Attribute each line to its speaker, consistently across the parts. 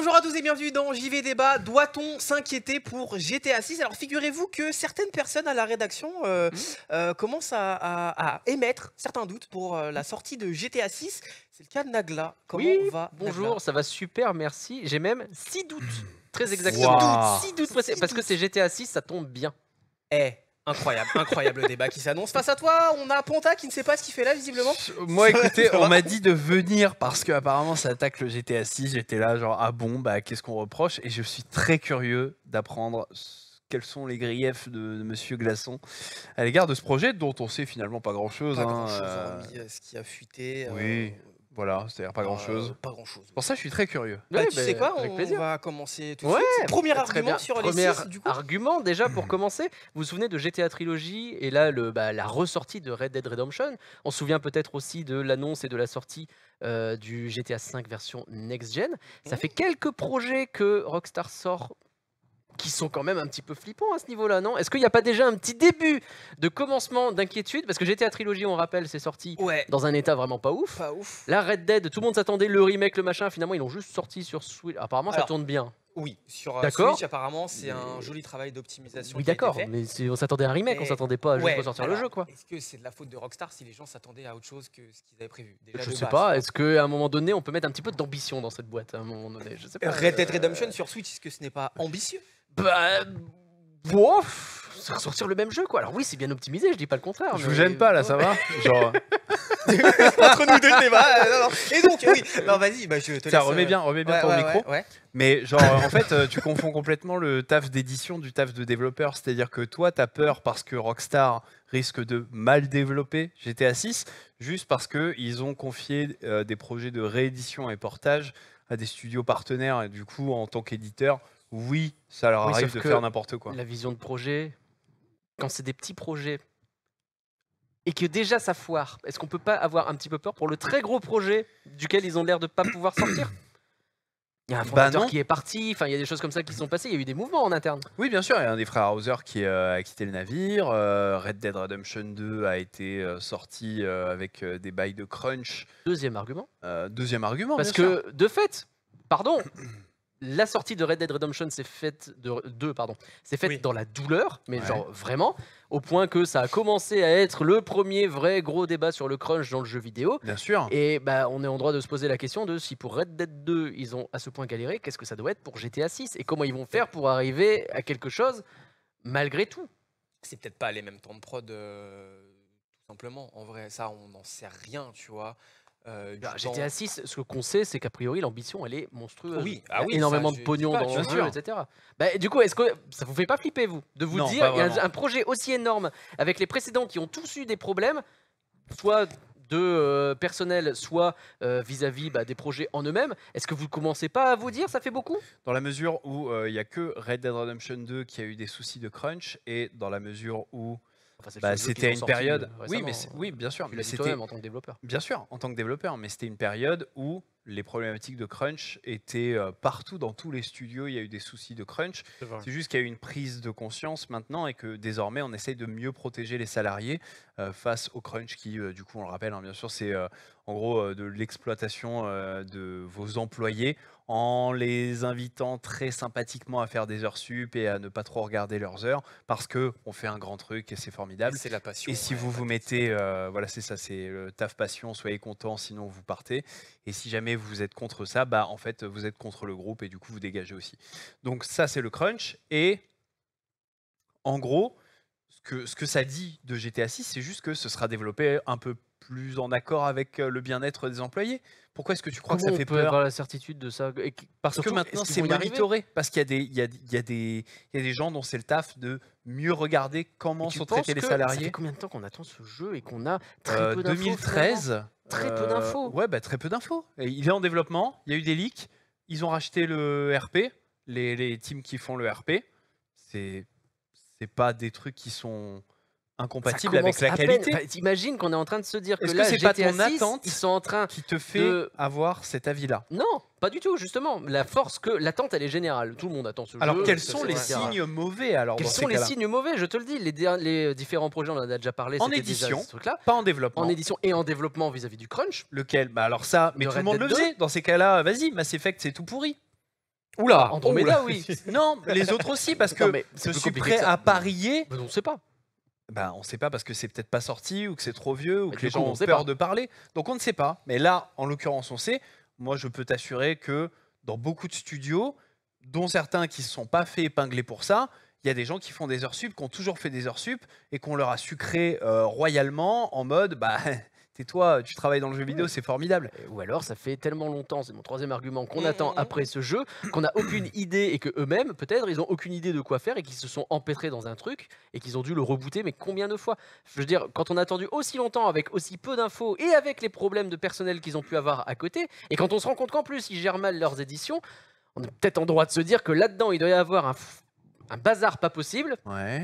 Speaker 1: Bonjour à tous et bienvenue dans JV Débat. Doit-on s'inquiéter pour GTA 6 Alors figurez-vous que certaines personnes à la rédaction euh, mmh. euh, commencent à, émettre certains doutes pour euh, la sortie de GTA 6. C'est le cas de Nagla. Comment on va Bonjour,
Speaker 2: ça va super, merci. J'ai même 6 doutes, très exactement. 6 doutes, doutes, parce, que c'est GTA 6, ça tombe bien. Eh, Incroyable, incroyable débat qui s'annonce. Face à toi, on a
Speaker 1: Ponta qui ne sait pas ce qu'il fait là, visiblement. Moi, écoutez, on m'a
Speaker 3: dit de venir parce que apparemment ça attaque le GTA 6. J'étais là, genre, ah bon, bah qu'est-ce qu'on reproche Et je suis très curieux d'apprendre quels sont les griefs de, Monsieur Glaçon à l'égard de ce projet dont on sait finalement pas grand-chose. Hein, euh, euh,
Speaker 1: ce qui a fuité. Euh, oui.
Speaker 3: Voilà, c'est-à-dire pas euh, grand-chose. pas grand-chose.
Speaker 2: Pour ça, je suis très curieux. Bah bah, tu bah, sais quoi on,
Speaker 1: va commencer tout de suite. Premier argument sur les du
Speaker 2: argument déjà pour hmm. commencer. Vous vous souvenez de GTA Trilogy et là le, bah, la ressortie de Red Dead Redemption. On se souvient peut-être aussi de l'annonce et de la sortie euh, du GTA 5 version next gen. Ça hmm. fait quelques projets que Rockstar sort qui sont quand même un petit peu flippants à ce niveau-là, non Est-ce qu'il n'y a pas déjà un petit début de commencement d'inquiétude Parce que GTA Trilogy, on rappelle, c'est sorti dans un état vraiment pas ouf. Pas ouf. Là, Red Dead, tout le monde s'attendait, le remake, le machin, finalement, ils l'ont juste sorti sur Switch. Apparemment, ça tourne bien. Oui, sur euh, Switch, apparemment, c'est un joli
Speaker 1: travail d'optimisation. Oui, d'accord, mais on s'attendait à un remake, on on s'attendait pas à juste ressortir le jeu, quoi. Est-ce que c'est de la faute de Rockstar si les gens s'attendaient à autre chose que ce qu'ils avaient prévu Je sais pas,
Speaker 2: est-ce qu'à un moment donné, on peut mettre un petit peu d'ambition dans cette boîte à un moment donné Je sais pas. Red Dead Redemption sur Switch, est-ce que ce n'est pas ambitieux bah. Euh, c'est ça ressortir le même jeu, quoi. Alors oui, c'est bien optimisé, je dis pas le contraire. Je vous gêne pas, là, ça va Genre.
Speaker 1: Entre nous deux, c'est pas. Et donc, oui. Non, vas-y, bah, je te ça, remet euh, bien, remet bien ton micro. mais genre, euh, en
Speaker 3: fait, tu confonds complètement le taf d'édition du taf de développeur. C'est-à-dire que toi, t'as peur parce que Rockstar risque de mal développer GTA 6, juste parce qu'ils ont confié des projets de réédition et portage à des studios partenaires. Et du coup, en tant qu'éditeur, oui, ça leur arrive de faire n'importe
Speaker 2: quoi. La vision de projet, quand c'est des petits projets et que déjà ça foire, est-ce qu'on peut pas avoir un petit peu peur pour le très gros projet duquel ils ont l'air de pas pouvoir sortir Il y a un bah qui est parti, il y a des choses comme ça qui sont passées, il y a eu des mouvements en interne. Oui, bien
Speaker 3: sûr, il y a un des frères Hauser qui euh, a quitté le navire. Euh, Red Dead Redemption 2 a été euh, sorti avec des bails de crunch. Deuxième argument, deuxième argument, parce que
Speaker 2: de fait, pardon, la sortie de Red Dead Redemption s'est faite de deux pardon, s'est faite dans la douleur, mais genre vraiment au point que ça a commencé à être le premier vrai gros débat sur le crunch dans le jeu vidéo. Bien sûr. Et bah on est en droit de se poser la question de si pour Red Dead 2 ils ont à ce point galéré, qu'est-ce que ça doit être pour GTA 6 et comment ils vont faire pour arriver à quelque chose malgré tout.
Speaker 1: C'est peut-être pas les mêmes temps de prod euh, tout simplement en vrai ça on n'en sait rien, tu vois. J'étais euh, assis,
Speaker 2: ce qu'on sait, c'est qu'a priori l'ambition elle est monstrueuse. Oui, ah oui énormément de pognon dans le jeu, etc. Bah, du coup, est-ce que ça vous fait pas flipper vous de vous dire un, projet aussi énorme avec les précédents qui ont tous eu des problèmes, soit de euh, personnel, soit euh, vis-à-vis bah, des projets en eux-mêmes. Est-ce que vous commencez pas à vous dire ça fait beaucoup Dans la mesure où il y n'y a que Red Dead Redemption 2 qui a
Speaker 3: eu des soucis de crunch et dans la mesure où bah, c'était une période. Euh, oui, mais oui, bien sûr. c'était en tant que développeur. Bien sûr, en tant que développeur, mais c'était une période où les problématiques de crunch étaient euh, partout dans tous les studios. Il y a eu des soucis de crunch. C'est juste qu'il y a eu une prise de conscience maintenant et que désormais on essaye de mieux protéger les salariés euh, face au crunch qui, du coup, on le rappelle, hein, bien sûr, c'est en gros de l'exploitation de vos employés en les invitant très sympathiquement à faire des heures sup et à ne pas trop regarder leurs heures parce que on fait un grand truc et c'est formidable. C'est la passion. Et si vous vous mettez, euh, voilà, c'est ça, c'est le taf passion. Soyez content, sinon vous partez. Et si jamais vous êtes contre ça, bah en fait vous êtes contre le groupe et du coup vous dégagez aussi. Donc ça c'est le crunch et en gros. Ce que, ce que ça dit de GTA 6, c'est juste que ce sera développé un peu plus plus en accord avec euh, le bien-être des employés. Pourquoi est-ce que tu crois que ça on fait peut peur avoir la
Speaker 2: certitude de
Speaker 3: ça Parce que maintenant c'est -ce monitoré, parce qu'il y, y, y, y, a des gens dont c'est le taf de mieux regarder comment sont traités les salariés. Ça fait
Speaker 2: combien de temps qu'on attend ce jeu et qu'on a très euh, peu d'infos 2013.
Speaker 3: Très peu d'infos. Euh, ouais, bah, très peu d'infos. Il est en développement, il y a eu des leaks, ils ont racheté le RP, les, les teams qui font le RP. C'est pas des trucs qui sont incompatible avec la qualité.
Speaker 2: Bah, qu'on est en train de se dire que là, c'est pas ton ils sont en train qui te fait avoir cet avis-là Non, pas du tout. Justement, la force que l'attente, elle est générale. Tout le monde attend ce alors, jeu. Alors quels sont les signes mauvais alors Quels sont les signes mauvais Je te le dis, les, les, différents projets, on en a déjà parlé. En édition, -là. pas en développement. En édition et en développement vis-à-vis du crunch.
Speaker 3: Lequel Bah alors ça, mais tout le monde le faisait. Dans ces cas-là, vas-y, Mass Effect, c'est tout pourri. Oula, Andromeda, oui. non, les autres aussi, parce que mais je suis prêt à parier. Mais on ne sait pas. Ben, on ne sait pas parce que c'est peut-être pas sorti ou que c'est trop vieux ou que les gens ont peur de parler. Donc on ne sait pas. Mais là, en l'occurrence, on sait. Moi, je peux t'assurer que dans beaucoup de studios, dont certains qui ne se sont pas fait épingler pour ça, il y a des gens qui font des heures sup, qui ont toujours fait des heures sup et qu'on leur a sucré euh, royalement en mode
Speaker 2: bah, C'est toi euh, tu travailles dans le jeu vidéo, c'est formidable. Euh, ou alors, ça fait tellement longtemps, c'est mon troisième argument, qu'on mm, attend mm, après mm. ce jeu, qu'on n'a aucune idée et que eux-mêmes, peut-être, ils n'ont aucune idée de quoi faire et qu'ils se sont empêtrés dans un truc et qu'ils ont dû le rebooter, mais combien de fois Je veux dire, quand on a attendu aussi longtemps avec aussi peu d'infos et avec les problèmes de personnel qu'ils ont pu avoir à côté, et quand on se rend compte qu'en plus, ils gèrent mal leurs éditions, on est peut-être en droit de se dire que là-dedans, il doit y avoir un, bazar pas possible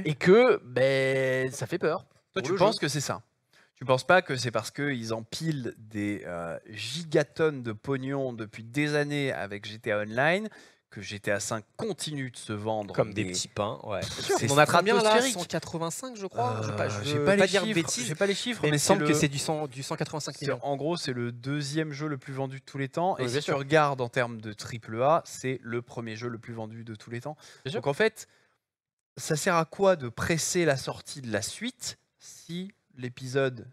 Speaker 2: et que ben, ça fait peur. Toi, tu penses que c'est ça tu ne penses
Speaker 3: pas que c'est parce qu'ils empilent des euh, gigatonnes de pognon depuis des années avec GTA Online que GTA 5 continue de se vendre comme des, petits pains. Ouais.
Speaker 1: On a combien là 185, je crois. Euh, je sais pas, euh, je pas pas les chiffres, mais, il semble que c'est du, 185 millions.
Speaker 3: En gros, c'est le deuxième jeu le plus vendu de tous les temps. et si tu regardes en termes de triple A, c'est le premier jeu le plus vendu de tous les temps. Donc en fait, ça sert à quoi de presser la sortie de la suite si l'épisode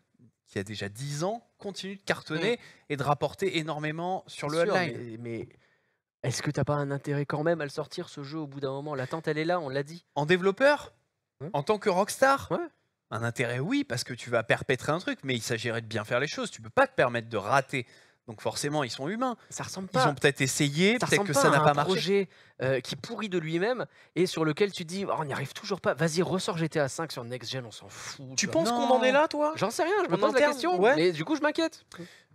Speaker 3: qui a déjà 10
Speaker 2: ans continue de cartonner mm. et de rapporter énormément sur le mais... Est-ce que tu n'as pas un intérêt quand même à le sortir ce jeu au bout d'un moment L'attente elle est là, on l'a dit. En
Speaker 3: développeur En tant que rockstar Un intérêt oui, parce que tu vas perpétrer un truc, mais il s'agirait de bien faire les choses. Tu ne peux pas te permettre de rater donc forcément, ils sont humains. Ça ressemble pas. Ils ont peut-être
Speaker 2: essayé, peut-être que ça n'a pas marché. projet euh, qui pourrit de lui-même et sur lequel tu dis, oh, on n'y arrive toujours pas. Vas-y, ressort GTA 5 sur Next Gen, on s'en fout. Tu penses qu'on en est là, toi J'en sais rien, je me pose la question. Mais du coup, je m'inquiète.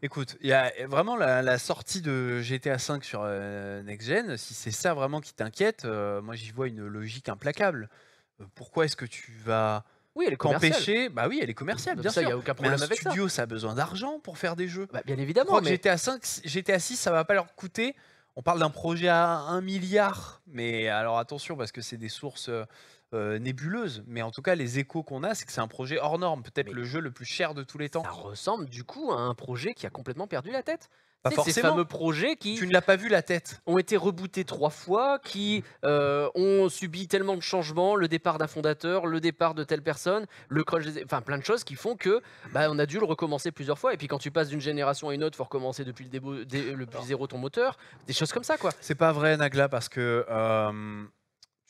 Speaker 3: Écoute, il y a vraiment la, sortie de GTA 5 sur euh, Next Gen. Si c'est ça vraiment qui t'inquiète, euh, moi j'y vois une logique implacable. pourquoi est-ce que tu vas oui, elle est commerciale. bah oui, elle est commerciale, bien sûr. Il Y a aucun problème avec studio, ça. a besoin d'argent pour faire des jeux. Bah, bien évidemment. Je crois que GTA 6, ça va pas leur coûter. On parle d'un projet à un milliard, mais alors attention parce que c'est des sources euh, euh, nébuleuses. Mais en tout cas, les échos qu'on a, c'est que c'est un projet hors norme, peut-être le jeu le plus cher de tous les temps.
Speaker 2: Ça ressemble du coup à un projet qui a complètement perdu la tête. Ces fameux projets qui. Tu ne l'as pas vu la tête. Ont été rebootés trois fois, qui euh, ont subi tellement de changements, le départ d'un fondateur, le départ de telle personne, le crush, des... enfin plein de choses qui font que bah, on a dû le recommencer plusieurs fois. Et puis quand tu passes d'une génération à une autre, faut recommencer depuis le, le zéro ton moteur, des choses comme ça quoi. C'est pas vrai Nagla parce que.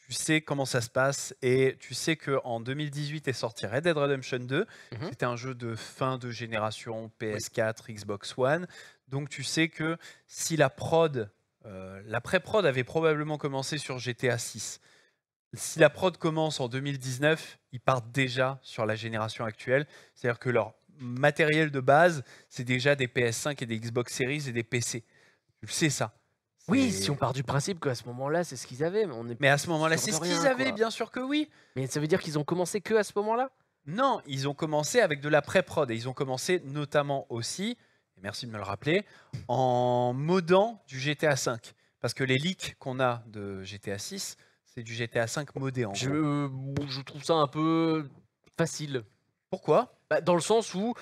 Speaker 2: tu sais comment ça se passe
Speaker 3: et tu sais qu'en 2018 est sorti Red Dead Redemption 2. Mmh C'était un jeu de fin de génération PS4, Xbox One. Donc tu sais que si la prod, euh, la pré-prod avait probablement commencé sur GTA 6, si la prod commence en 2019, ils partent déjà sur la génération actuelle. C'est-à-dire que leur matériel de base, c'est déjà des PS5 et des Xbox Series et des PC. Tu le sais ça.
Speaker 2: Oui, si on part du principe qu'à ce moment-là, c'est ce qu'ils avaient. Mais, on à ce moment-là, c'est ce qu'ils avaient, bien sûr que oui. Mais ça veut dire qu'ils ont commencé que à ce moment-là Non, ils ont commencé avec de la pré-prod. Et ils ont
Speaker 3: commencé notamment aussi merci de me le rappeler, en modant du GTA V. Parce que les leaks qu'on a de GTA 6, c'est du GTA 5 modé en je,
Speaker 2: je trouve ça un peu facile. Pourquoi bah, Dans le sens où,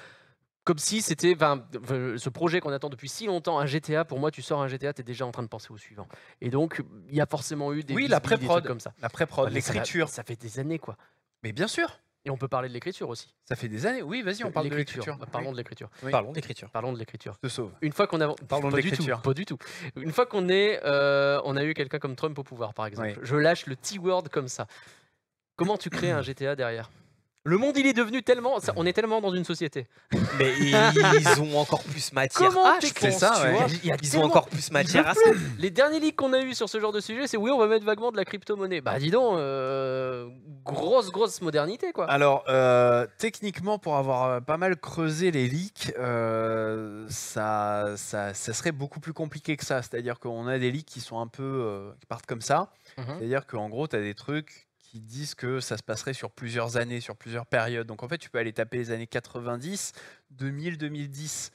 Speaker 2: comme si c'était ce projet qu'on attend depuis si longtemps, un GTA, pour moi, tu sors un GTA, tu es déjà en train de penser au suivant. Et donc, il y a forcément eu des, oui, la pré -prod, comme ça. La pré-prod, ah, l'écriture. ça, fait des années, quoi. Mais bien sûr et on peut parler de l'écriture aussi. Ça fait des années. Oui, vas-y, on parle de l'écriture. Ah, parlons de l'écriture. Parlons Parlons de l'écriture. sauve. Une fois qu'on a, parlons de l'écriture. Pas du tout. Une fois qu'on euh, on a eu quelqu'un comme Trump au pouvoir, par exemple. Je lâche le T-word comme ça. Comment tu crées un GTA derrière le monde, il est devenu tellement. on est tellement dans une société. Mais ils ont encore plus matière. à, ah, c'est ça, Ils ont encore plus matière à Les derniers leaks qu'on a eu sur ce genre de sujet, c'est oui, on va mettre vaguement de la crypto-monnaie. Bah, dis donc, euh, grosse, grosse modernité, quoi.
Speaker 3: Alors, euh, techniquement, pour avoir euh, pas mal creusé les leaks, ça, ça, serait beaucoup plus compliqué que ça. C'est-à-dire qu'on a des leaks qui sont un peu. qui partent comme ça. Mhm. C'est-à-dire qu'en gros, tu as des trucs disent que ça se passerait sur plusieurs années, sur plusieurs périodes. Donc en fait, tu peux aller taper les années 90, 2000, 2010.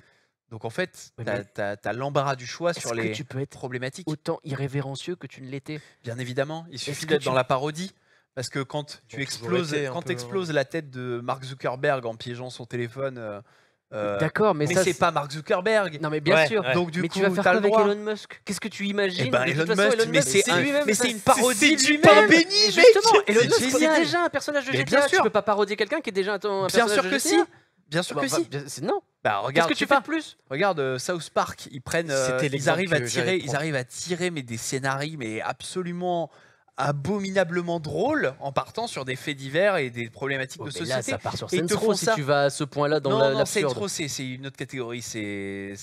Speaker 3: Donc en fait, tu as, l'embarras du choix sur les tu peux être problématiques. Autant irrévérencieux
Speaker 2: que tu ne l'étais.
Speaker 3: Bien évidemment, il suffit d'être dans la parodie. Parce que quand tu exploses, quand explose hein. la tête de Mark Zuckerberg en piégeant son téléphone euh,
Speaker 2: euh, D'accord, mais, c'est pas Mark Zuckerberg. Non, mais bien sûr. Donc, du mais coup, tu vas faire quoi avec Elon Musk Qu'est-ce que tu imagines Elon Musk, mais c'est c'est une parodie du même pain béni, Justement, Elon C'est déjà un personnage de Mais bien sûr, Tu peux pas parodier quelqu'un qui est déjà un, un Bien sûr que si. Bien sûr que bah,
Speaker 3: si. Non. Bah Qu'est-ce que tu fais de plus Regarde euh, South Park, ils prennent, euh, ils arrivent à tirer, ils arrivent à tirer mais des scénarios mais absolument abominablement drôle en partant sur des faits divers et des problématiques oh, de société. Là, ça et si tu
Speaker 2: vas à ce point-là dans la, non, c'est trop,
Speaker 3: c'est une autre catégorie, c'est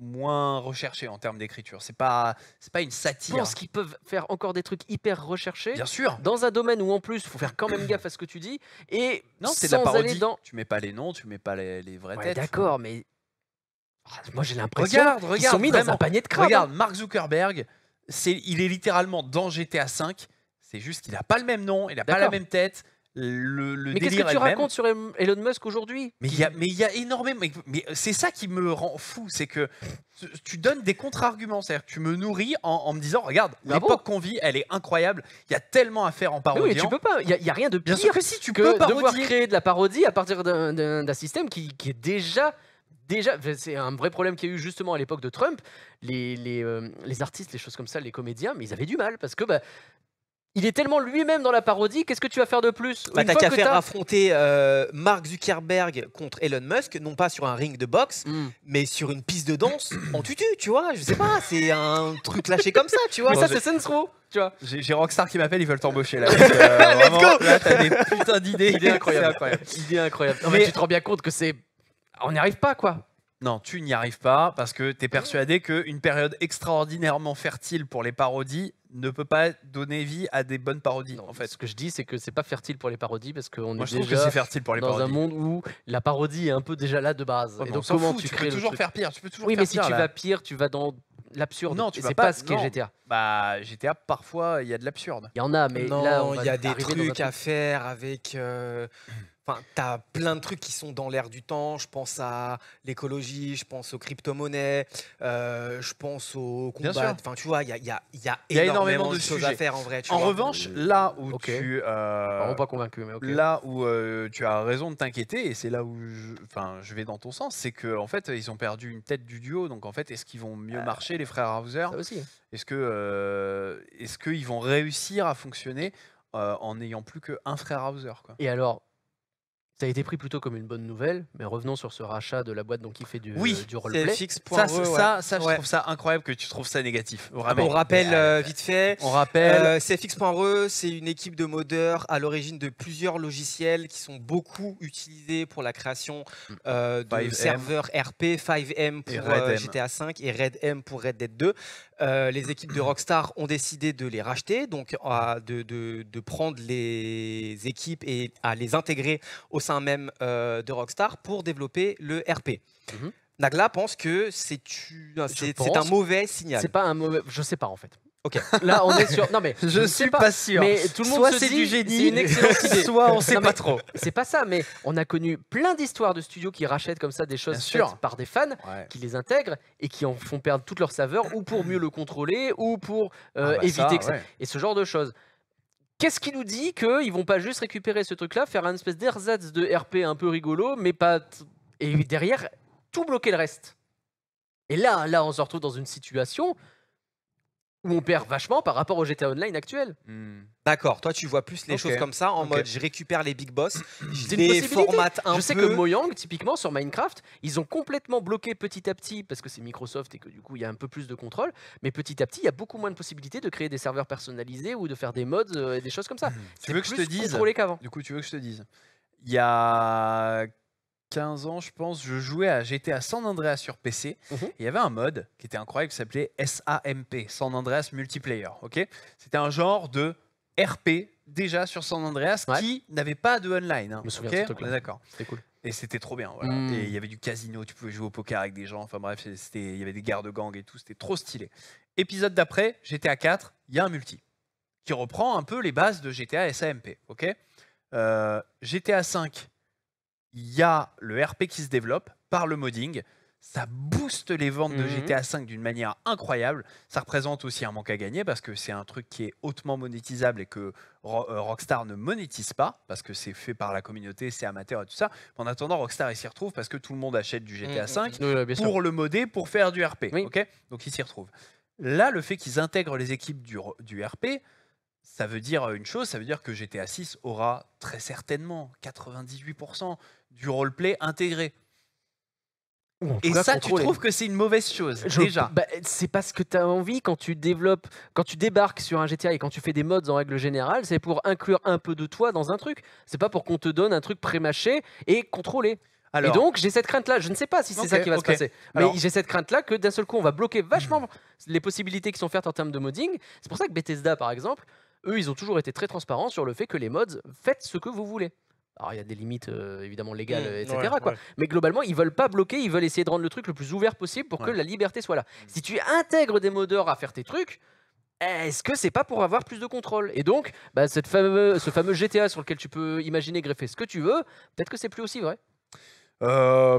Speaker 3: moins recherché en termes d'écriture. C'est pas,
Speaker 2: une satire. Je pense qu'ils peuvent faire encore des trucs hyper recherchés. Bien sûr. Dans un domaine où en plus, il faut faire quand même gaffe à ce que tu dis. Et non, c'est de la parodie.
Speaker 3: Tu mets pas les noms, tu mets pas les, les vraies têtes. D'accord, mais
Speaker 2: ah, moi j'ai l'impression qu'ils sont mis dans un panier de crabes. Regarde, hein. Mark
Speaker 3: Zuckerberg c'est, il est littéralement dans GTA V. C'est juste qu'il n'a pas le même nom, il n'a pas la même tête. Le, le mais qu'est-ce que tu racontes sur Elon Musk aujourd'hui Mais il y a, mais il y a énormément. Mais, c'est ça qui me rend fou, c'est que tu donnes des contre-arguments, c'est-à-dire tu me nourris en, me disant, regarde, ah l'époque qu'on vit, elle est incroyable. Il y a tellement à faire en parodie. et oui, mais tu peux pas.
Speaker 2: Il y, a rien de pire. Bien sûr que si tu peux parodier. de la parodie à partir d'un, système qui est déjà déjà, c'est un vrai problème qu'il y a eu justement à l'époque de Trump. Les, euh, les, artistes, les choses comme ça, les comédiens, mais ils avaient du mal parce que bah, il est tellement lui-même dans la parodie, qu'est-ce que tu vas faire de plus bah, T'as qu'à faire affronter euh, Mark Zuckerberg contre Elon Musk, non
Speaker 1: pas sur un ring de boxe, mm. mais sur une piste de danse en tutu, tu vois. Je sais pas, c'est un truc lâché comme
Speaker 2: ça, tu vois. ça, c'est Sensro, tu
Speaker 1: J'ai Rockstar qui m'appelle, ils veulent t'embaucher là. Euh, Let's
Speaker 2: go Là, t'as des putains d'idées. Idées incroyables. Idée incroyable. mais... tu te rends bien compte que c'est
Speaker 3: on n'y arrive pas, quoi. Non, tu n'y arrives pas parce que tu es persuadé qu'une période extraordinairement fertile pour les parodies ne peut pas donner vie à des bonnes parodies. en fait, ce que je dis, c'est que
Speaker 2: c'est pas fertile pour les parodies parce qu'on est déjà dans un monde où la parodie est un peu déjà là de base. donc comment tu, peux toujours faire pire. Tu peux toujours oui, mais si tu vas pire, tu vas dans l'absurde. Non, tu c'est pas, ce qu'est GTA. Bah GTA, parfois il y a de l'absurde. Il y en a, mais non, là il y a des trucs
Speaker 1: à faire avec. Euh, Enfin, tu as plein de trucs qui sont dans l'air du temps. Je pense à l'écologie, je pense aux crypto-monnaies, euh, je pense aux combats. Enfin, tu vois, il y a, y a, énormément de, choses à faire en vrai. en revanche,
Speaker 3: là où tu. Euh, pas convaincu, mais Là où euh, tu as raison de t'inquiéter, et c'est là où je, je vais dans ton sens, c'est qu'en en fait, ils ont perdu une tête du duo. Donc, en fait, est-ce qu'ils vont mieux euh, marcher, les frères Hauser Est-ce que est-ce qu'ils vont réussir à fonctionner en n'ayant plus qu'un frère Hauser quoi
Speaker 2: Et alors, ça a été pris plutôt comme une bonne nouvelle, mais revenons sur ce rachat de la boîte donc qui fait du, oui, du roleplay. Ça, ça, e,
Speaker 3: ça, je trouve ça incroyable que tu trouves ça négatif.
Speaker 1: Ah, on rappelle euh, euh, vite fait. On rappelle. Euh, CFX.re, e, c'est une équipe de modeurs à l'origine de plusieurs logiciels qui sont beaucoup utilisés pour la création hmm. de serveurs RP, 5M pour GTA V et Red pour Red Dead 2. les équipes de Rockstar ont décidé de les racheter, donc de, de, de prendre les équipes et à les intégrer au un même euh, de Rockstar pour développer le RP. Mhm. Nagla pense que c'est un mauvais signal. C'est
Speaker 2: pas un mauvais. Je sais pas en fait. Ok. Là, on est sur. Non mais je, je suis pas, sûr. Mais tout le monde soit c'est du génie, soit on sait pas trop. C'est pas ça, mais on a connu plein d'histoires de studios qui rachètent comme ça des choses faites par des fans, qui les intègrent et qui en font perdre toute leur saveur, ou pour mieux le contrôler, ou pour euh, ah bah éviter que ça... et ce genre de choses. Qu'est-ce qui nous dit qu'ils vont pas juste récupérer ce truc-là, faire un espèce d'ersatz de RP un peu rigolo, mais pas. Et derrière, tout bloquer le reste Et là, là, on se retrouve dans une situation on perd vachement par rapport au GTA Online actuel. Hmm. D'accord, toi tu vois plus les choses comme ça, en mode je récupère les big boss, je les formate un peu. Je sais que Mojang, typiquement sur Minecraft, ils ont complètement bloqué petit à petit, parce que c'est Microsoft et que du coup il y a un peu plus de contrôle, mais petit à petit il y a beaucoup moins de possibilités de créer des serveurs personnalisés ou de faire des mods euh, et des choses comme ça. Hmm. Tu veux que je te dise Du coup, tu veux que je te dise Il y a 15 ans, je pense, je
Speaker 3: jouais à GTA San Andreas sur PC. Mhm. il y avait un mode qui était incroyable qui s'appelait SAMP, San Andreas Multiplayer. Ok, C'était un genre de RP déjà sur San Andreas qui n'avait pas de online. Hein, ok D'accord. C'était cool. Et c'était trop bien. Hmm. il y avait du casino, tu pouvais jouer au poker avec des gens. Enfin bref, il y avait des gardes gangs et tout. C'était trop stylé. Épisode d'après, GTA 4, il y a un multi qui reprend un peu les bases de GTA SAMP. Ok euh, GTA 5, il y a le RP qui se développe par le modding. Ça booste les ventes de mhm. GTA V d'une manière incroyable. Ça représente aussi un manque à gagner parce que c'est un truc qui est hautement monétisable et que euh, Rockstar ne monétise pas parce que c'est fait par la communauté, c'est amateur et tout ça. En attendant, Rockstar s'y retrouve parce que tout le monde achète du GTA V mhm, mhm. pour le modder, pour faire du RP. ok Donc il s'y retrouve Là, le fait qu'ils intègrent les équipes du, du RP, ça veut dire une chose, ça veut dire que GTA 6 aura très certainement 98% du roleplay intégré.
Speaker 2: Et ça, tu trouves
Speaker 3: que c'est une mauvaise chose déjà bah,
Speaker 2: C'est parce que tu as envie quand tu développes, quand tu débarques sur un GTA et quand tu fais des mods en règle générale, c'est pour inclure un peu de toi dans un truc. C'est pas pour qu'on te donne un truc prémâché et contrôlé. Alors, et donc j'ai cette crainte là. Je ne sais pas si c'est ça qui va se passer, mais j'ai cette crainte là que d'un seul coup on va bloquer vachement hmm. les possibilités qui sont faites en termes de modding. C'est pour ça que Bethesda par exemple, eux ils ont toujours été très transparents sur le fait que les mods faites ce que vous voulez. Alors il y a des limites euh, évidemment légales, mmh. etc. Mais globalement, ils veulent pas bloquer, ils veulent essayer de rendre le truc le plus ouvert possible pour que la liberté soit là. Mmh. Si tu intègres des modeurs à faire tes trucs, est-ce que c'est pas pour avoir plus de contrôle Et donc, bah, cette ce fameux GTA sur lequel tu peux imaginer greffer ce que tu veux, peut-être que c'est plus aussi vrai. Euh,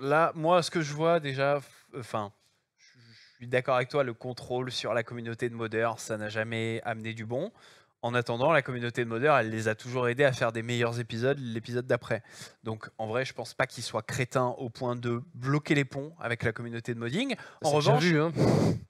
Speaker 3: là, moi, ce que je vois déjà, enfin, je suis d'accord avec toi, le contrôle sur la communauté de modeurs, ça n'a jamais amené du bon. En attendant, la communauté de modeurs, elle les a toujours aidés à faire des meilleurs épisodes l'épisode d'après. Donc en vrai, je pense pas qu'ils soient crétins au point de bloquer les ponts avec la communauté de modding. En revanche, hein.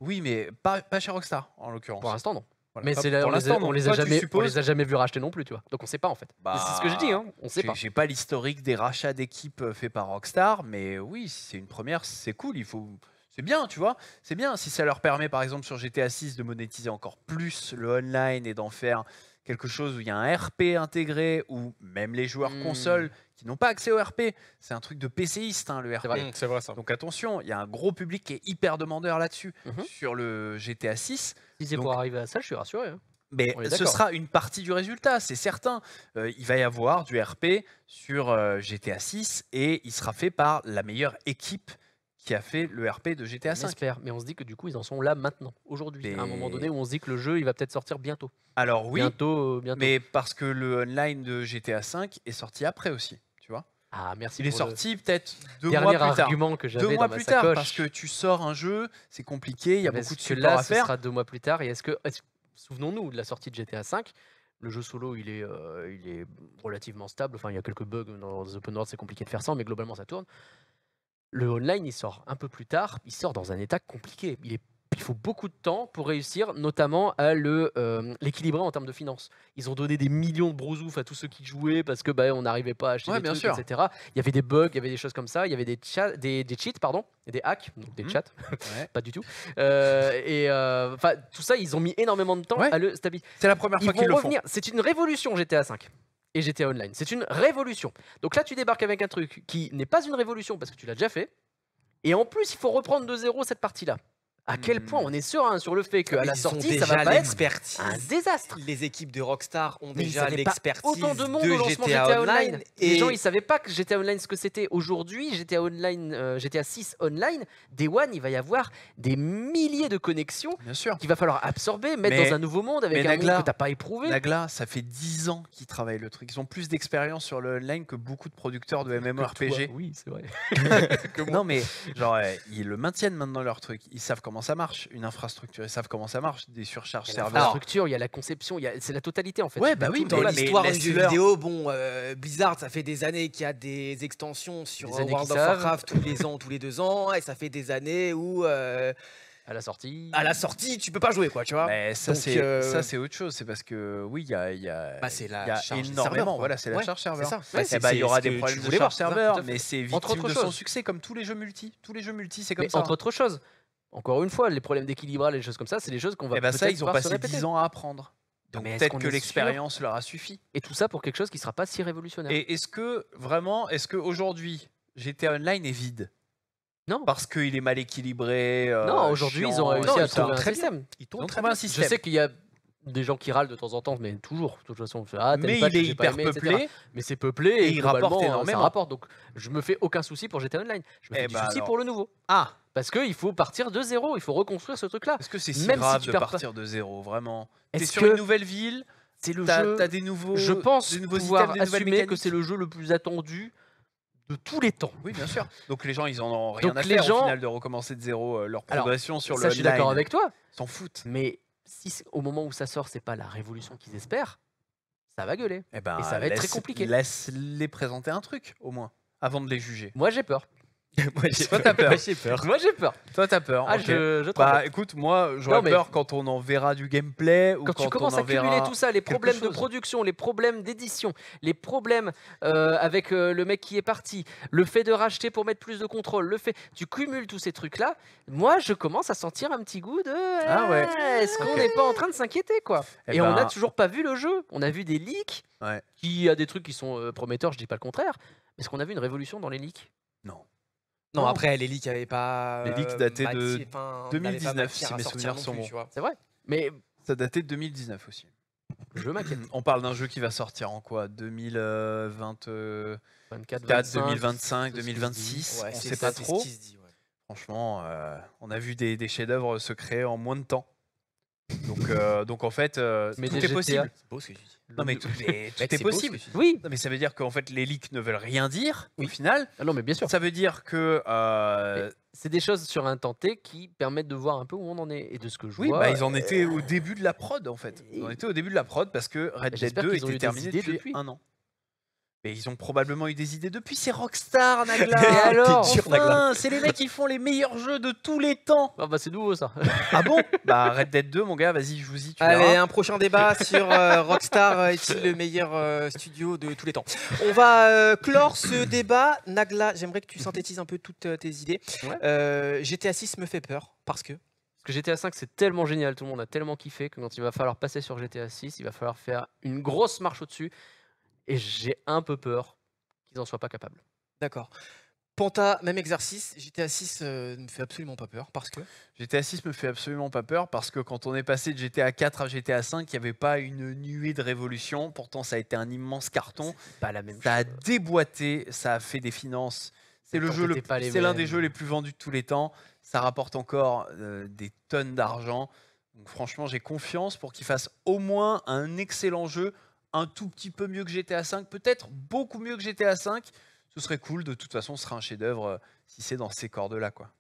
Speaker 3: oui, mais pas, pas chez Rockstar en l'occurrence. Pour l'instant, non. mais c'est on, les on, les a jamais, les a jamais vus racheter non plus, tu vois. Donc on sait pas en fait. Bah, c'est ce que je dis, hein. on sait pas. J'ai pas l'historique des rachats d'équipes euh, faits par Rockstar, mais oui, c'est une première, c'est cool. Il faut, c'est bien, tu vois. C'est bien si ça leur permet, par exemple, sur GTA 6 de monétiser encore plus le online et d'en faire quelque chose où il y a un RP intégré, ou même les joueurs console mmh. consoles qui n'ont pas accès au RP. C'est un truc de PCiste, hein, le RP. C'est vrai, vrai, ça. Donc attention, il y a un gros public qui est hyper demandeur là-dessus, mmh. sur le GTA 6. Si c'est pour arriver à ça, je suis rassuré. Hein. Mais ce sera une partie du résultat, c'est certain. Euh, il va y avoir du RP sur euh, GTA 6 et il sera fait par la meilleure équipe qui a fait le RP
Speaker 2: de GTA V. mais on se dit que du coup, ils en sont là maintenant, aujourd'hui, à un moment donné où on se dit que le jeu, il va peut-être sortir bientôt.
Speaker 3: Alors oui, bientôt, euh, bientôt. mais parce que le online de GTA V est sorti après aussi, tu vois. Ah, merci. Il est sorti peut-être deux mois plus tard. argument tard. Que deux mois plus tard, parce que
Speaker 2: tu sors un jeu, c'est
Speaker 3: compliqué, il y a eh ben, beaucoup de choses à faire. Ce sera
Speaker 2: deux mois plus tard. Et est-ce que, souvenons-nous de la sortie de GTA V, le jeu solo, il est, euh, il est relativement stable. Enfin, il y a quelques bugs dans les open world, c'est compliqué de faire ça, mais globalement, ça tourne. Le online, il sort un peu plus tard, il sort dans un état compliqué. Il, faut beaucoup de temps pour réussir, notamment à euh, l'équilibrer en termes de finances. Ils ont donné des millions de brousouf à tous ceux qui jouaient parce que bah, on n'arrivait pas à acheter des trucs, etc. Il y avait des bugs, il y avait des choses comme ça, il y avait des, des, cheats, pardon, des hacks, des mhm. chats, pas du tout. Euh, et euh, tout ça, ils ont mis énormément de temps à le stabiliser. C'est la première fois qu'ils le font. C'est une révolution GTA V et GTA Online. C'est une révolution. Donc là, tu débarques avec un truc qui n'est pas une révolution parce que tu l'as déjà fait. Et en plus, il faut reprendre de zéro cette partie-là à quel point on mmh. est sûr hein, sur le fait à la sortie, ça va pas être un désastre.
Speaker 1: Les équipes de Rockstar ont déjà l'expertise autant de monde au lancement GTA, GTA Online. Et... Les gens, ils savaient
Speaker 2: pas que GTA Online ce que c'était. Aujourd'hui, j'étais Online, j'étais GTA 6 Online, Des One, il va y avoir des milliers de connexions qu'il va falloir absorber, mettre dans un nouveau monde avec un monde que t'as
Speaker 3: pas éprouvé. Nagla,
Speaker 2: ça fait 10 ans qu'ils
Speaker 3: travaillent le truc. Ils ont plus d'expérience sur le online que beaucoup de producteurs de MMORPG. Oui, c'est vrai. non, mais genre, euh, ils le maintiennent maintenant leur truc. Ils savent comment comment ça marche, une infrastructure. Ils
Speaker 1: savent comment ça marche, des surcharges serveurs. structure
Speaker 2: il y a la conception, il y a... c'est la totalité en fait. Ouais, bah oui, l'histoire du jeu vidéo, bon, bizarre euh, Blizzard, ça
Speaker 1: fait des années qu'il y a des extensions sur World of Warcraft tous les ans, tous les deux ans, et ça fait des années où. Euh, à la sortie. À la sortie, tu peux pas jouer, quoi, tu vois. Mais ça, euh, c'est
Speaker 3: autre chose. C'est parce que, oui, il y a, y a, bah, y a
Speaker 2: énormément. voilà, c'est la charge serveur. Bah, il bah, y aura des problèmes de charge serveur, mais c'est
Speaker 3: victime de son succès, comme tous les jeux multi. Tous les jeux multi, c'est comme ça. Entre hein.
Speaker 2: autres choses encore une fois, les problèmes d'équilibrage, les choses comme ça, c'est des choses qu'on va. Et eh bien ça, ils ont passé 10 ans à
Speaker 3: apprendre. Ah, donc peut-être que l'expérience leur a suffi. Et tout ça pour quelque chose qui ne sera pas si
Speaker 2: révolutionnaire. Et
Speaker 3: est-ce que vraiment, est-ce qu'aujourd'hui, GTA Online est
Speaker 2: vide non. Parce qu'il est mal équilibré. Euh, non, aujourd'hui, ils ont réussi à un très système. Ils, très un système. Je sais qu'il y a des gens qui râlent de temps en temps, mais toujours, de toute façon, ah, mais pas, il est hyper peuplé, mais c'est peuplé et, il rapporte euh, énormément. Ça rapporte, donc je me fais aucun souci pour GTA Online. Je me fais eh ben souci pour le nouveau. Ah, parce qu'il faut partir de zéro, il faut reconstruire ce truc-là. Est-ce que c'est si grave de partir
Speaker 3: de zéro, vraiment
Speaker 2: T'es sur une nouvelle ville, c'est le as, des nouveaux. Je pense pouvoir assumer que c'est le jeu le plus attendu de tous les temps. Oui, bien sûr.
Speaker 3: Donc les gens, ils en ont rien à faire au final de recommencer de zéro euh, leur progression sur le. Ça, je suis d'accord avec toi.
Speaker 2: S'en foutent. Mais si au moment où ça sort, c'est pas la révolution qu'ils espèrent, ça va gueuler. Eh ben, et ça va être très compliqué. Laisse les présenter un truc, au moins, avant de les juger. Moi, j'ai peur.
Speaker 3: moi, j'ai Toi, peur. Moi, j'ai peur. Toi, t'as peur. Ah, bah, écoute, moi, j'aurais peur
Speaker 2: quand on en verra
Speaker 3: du gameplay. Ou quand, quand tu commences à cumuler tout ça, les problèmes de
Speaker 2: production, les problèmes d'édition, les problèmes euh, avec euh, le mec qui est parti, le fait de racheter pour mettre plus de contrôle, le fait. Tu cumules tous ces trucs-là. Moi, je commence à sentir un petit goût de. ah ouais. Ah, est-ce qu'on n'est pas en train de s'inquiéter, quoi eh Et, on n'a ben toujours pas vu le jeu. On a vu des leaks Il qui a des trucs qui sont euh, prometteurs, je dis pas le contraire. Est-ce qu'on a vu une révolution dans les leaks Non. Non, après, les leaks avait pas. Les leaks euh, de 2019, si mes souvenirs sont bons. C'est vrai.
Speaker 3: Mais. Ça datait de 2019 aussi. Je m'inquiète. On parle d'un jeu qui va sortir en quoi 2024, 2025, 2026 On ne sait pas trop. Franchement, euh, on a vu des, chefs-d'œuvre se créer en moins de temps. Donc, euh, donc en fait, euh, tout est possible. C'est beau ce que dis. Non mais tout, est, possible. Oui. mais ça veut dire qu'en fait les leaks ne veulent
Speaker 2: rien dire oui. au final. Ah non mais bien sûr. Ça veut dire que euh, c'est des choses sur un tenté qui permettent de voir un peu où on en est et de ce que je vois. Bah, ils en étaient
Speaker 3: au début de la prod en fait. Ils en étaient au début de la prod parce que
Speaker 2: Red bah, Dead 2 était terminé
Speaker 3: depuis un an. Mais ils ont probablement eu des idées depuis, c'est Rockstar, Nagla Et alors C'est les mecs
Speaker 2: qui font les meilleurs jeux de tous les temps Ah bah, c'est nouveau ça Ah bon
Speaker 3: Bah Red Dead 2, mon gars, vas-y, je vous y tu Allez, un prochain débat sur euh, Rockstar euh, est-il le meilleur euh,
Speaker 1: studio de tous les temps On va clore ce débat. Nagla, j'aimerais que tu synthétises un peu
Speaker 2: toutes tes idées. GTA 6 me fait peur, parce que... Parce que GTA 5 c'est tellement génial, tout le monde a tellement kiffé que quand il va falloir passer sur GTA 6, il va falloir faire une grosse marche au-dessus et j'ai un peu peur qu'ils n'en soient pas capables. D'accord. Panta, même
Speaker 1: exercice, GTA 6 euh, ne me fait absolument pas peur parce que
Speaker 2: GTA 6 me fait absolument pas peur parce
Speaker 3: que quand on est passé de GTA 4 à GTA 5, il n'y avait pas une nuée de révolution, pourtant ça a été un immense carton. Pas la même ça a déboîté, ça a fait des finances. C'est le jeu c'est l'un des jeux les plus vendus de tous les temps, ça rapporte encore euh, des tonnes d'argent. Donc franchement, j'ai confiance pour qu'ils fassent au moins un excellent jeu un tout petit peu mieux que GTA V, peut-être beaucoup mieux que GTA V. Ce serait cool, de toute façon, ce sera un chef-d'œuvre euh, si c'est dans ces cordes-là. quoi.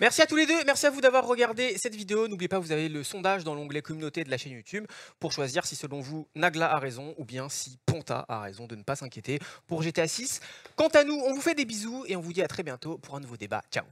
Speaker 1: Merci à tous les deux, merci à vous d'avoir regardé cette vidéo. N'oubliez pas, vous avez le sondage dans l'onglet communauté de la chaîne YouTube pour choisir si selon vous Nagla a raison ou bien si Ponta a raison de ne pas s'inquiéter pour GTA 6. Quant à nous, on vous fait des bisous et on vous dit à très bientôt pour un nouveau débat. Ciao